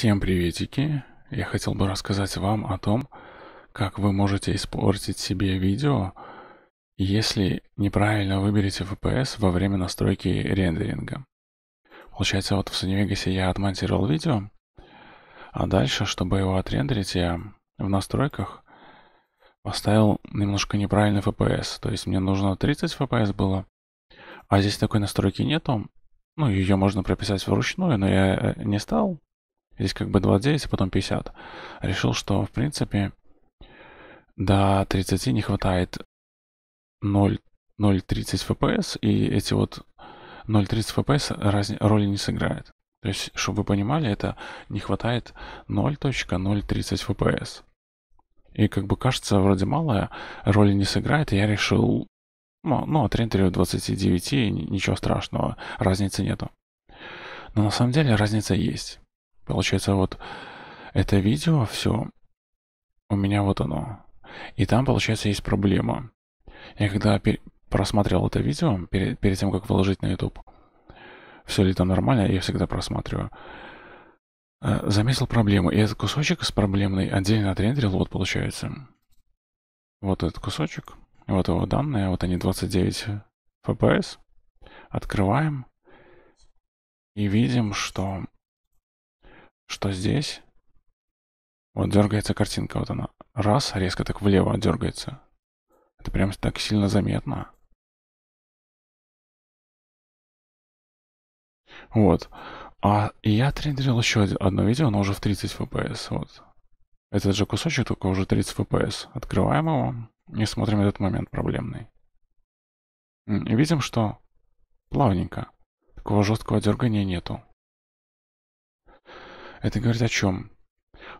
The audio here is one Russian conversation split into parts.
Всем приветики! Я хотел бы рассказать вам о том, как вы можете испортить себе видео, если неправильно выберете FPS во время настройки рендеринга. Получается, вот в Sunny я отмонтировал видео, а дальше, чтобы его отрендерить, я в настройках поставил немножко неправильный FPS, то есть мне нужно 30 FPS было, а здесь такой настройки нету, ну, ее можно прописать вручную, но я э, не стал Здесь как бы 29, а потом 50. Решил, что, в принципе, до 30 не хватает 0.30 FPS, и эти вот 0.30 FPS раз, роли не сыграет. То есть, чтобы вы понимали, это не хватает 0.030 FPS. И как бы кажется, вроде малая, роли не сыграет, и я решил, ну, ну от рендерю 29 ничего страшного, разницы нету. Но на самом деле разница есть. Получается, вот это видео все, у меня вот оно. И там, получается, есть проблема. Я когда просмотрел это видео, перед, перед тем, как выложить на YouTube, все ли это нормально, я всегда просматриваю. Э, Заметил проблему. И этот кусочек с проблемной отдельно отрендерил, вот получается. Вот этот кусочек. Вот его данные, вот они 29 FPS. Открываем. И видим, что что здесь? Вот дергается картинка, вот она. Раз, резко так влево дергается. Это прям так сильно заметно. Вот. А я тренерил еще одно видео, оно уже в 30 FPS, вот. Этот же кусочек, только уже 30 FPS. Открываем его и смотрим этот момент проблемный. И видим, что плавненько. Такого жесткого дергания нету. Это говорит о чем?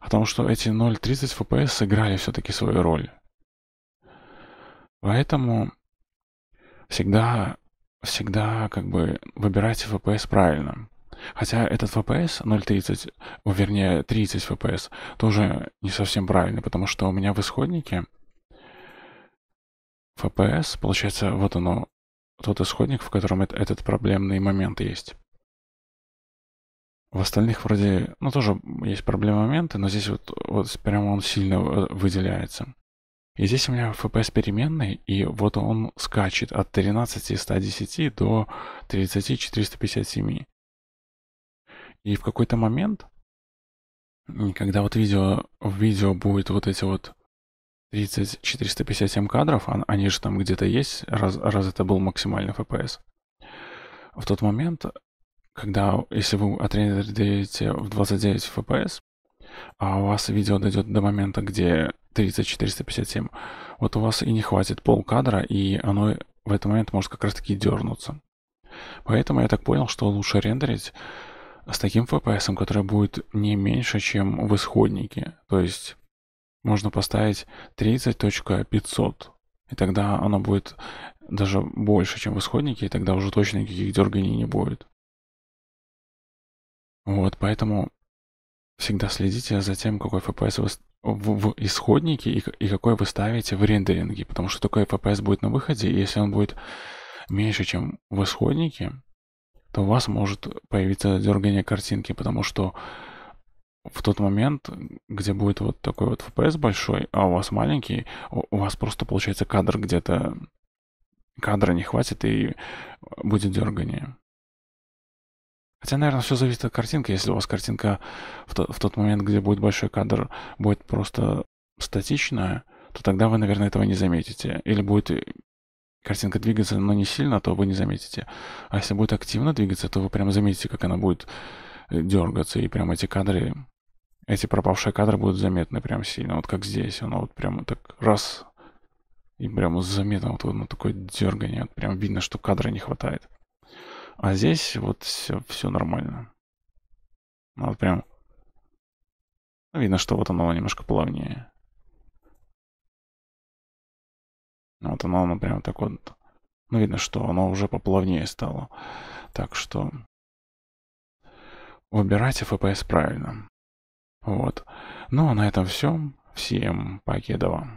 О том, что эти 0.30 FPS сыграли все-таки свою роль. Поэтому всегда, всегда как бы выбирайте FPS правильно. Хотя этот FPS 0.30, вернее 30 FPS, тоже не совсем правильный, потому что у меня в исходнике FPS, получается, вот оно, тот исходник, в котором этот проблемный момент есть. В остальных вроде, ну, тоже есть проблемы моменты, но здесь вот, вот прямо он сильно э, выделяется. И здесь у меня FPS переменный, и вот он скачет от 13110 до 30457. И в какой-то момент, когда вот видео, в видео будет вот эти вот 30-457 кадров, а, они же там где-то есть, раз, раз это был максимальный FPS. В тот момент когда, если вы отредите в 29 FPS, а у вас видео дойдет до момента, где 30-457, вот у вас и не хватит пол кадра, и оно в этот момент может как раз таки дернуться. Поэтому я так понял, что лучше рендерить с таким FPS, который будет не меньше, чем в исходнике. То есть можно поставить 30.500, и тогда оно будет даже больше, чем в исходнике, и тогда уже точно никаких дерганий не будет. Вот, поэтому всегда следите за тем, какой FPS вы в, в исходнике и, и какой вы ставите в рендеринге, потому что такой FPS будет на выходе, и если он будет меньше, чем в исходнике, то у вас может появиться дергание картинки, потому что в тот момент, где будет вот такой вот FPS большой, а у вас маленький, у вас просто получается кадр где-то, кадра не хватит и будет дергание. Хотя, наверное, все зависит от картинки. Если у вас картинка в, то, в тот момент, где будет большой кадр, будет просто статичная, то тогда вы, наверное, этого не заметите. Или будет э, картинка двигаться, но не сильно, то вы не заметите. А если будет активно двигаться, то вы прям заметите, как она будет э, дергаться. И прям эти кадры, эти пропавшие кадры будут заметны прям сильно. Вот как здесь, она вот прям так раз, и прям заметно вот, вот на такое дергание. Вот прям видно, что кадра не хватает. А здесь вот все, все нормально. Ну, вот прям видно, что вот оно немножко плавнее. Ну, вот оно, оно прям так вот. Ну, видно, что оно уже поплавнее стало. Так что выбирайте FPS правильно. Вот. Ну, а на этом все. Всем покедова.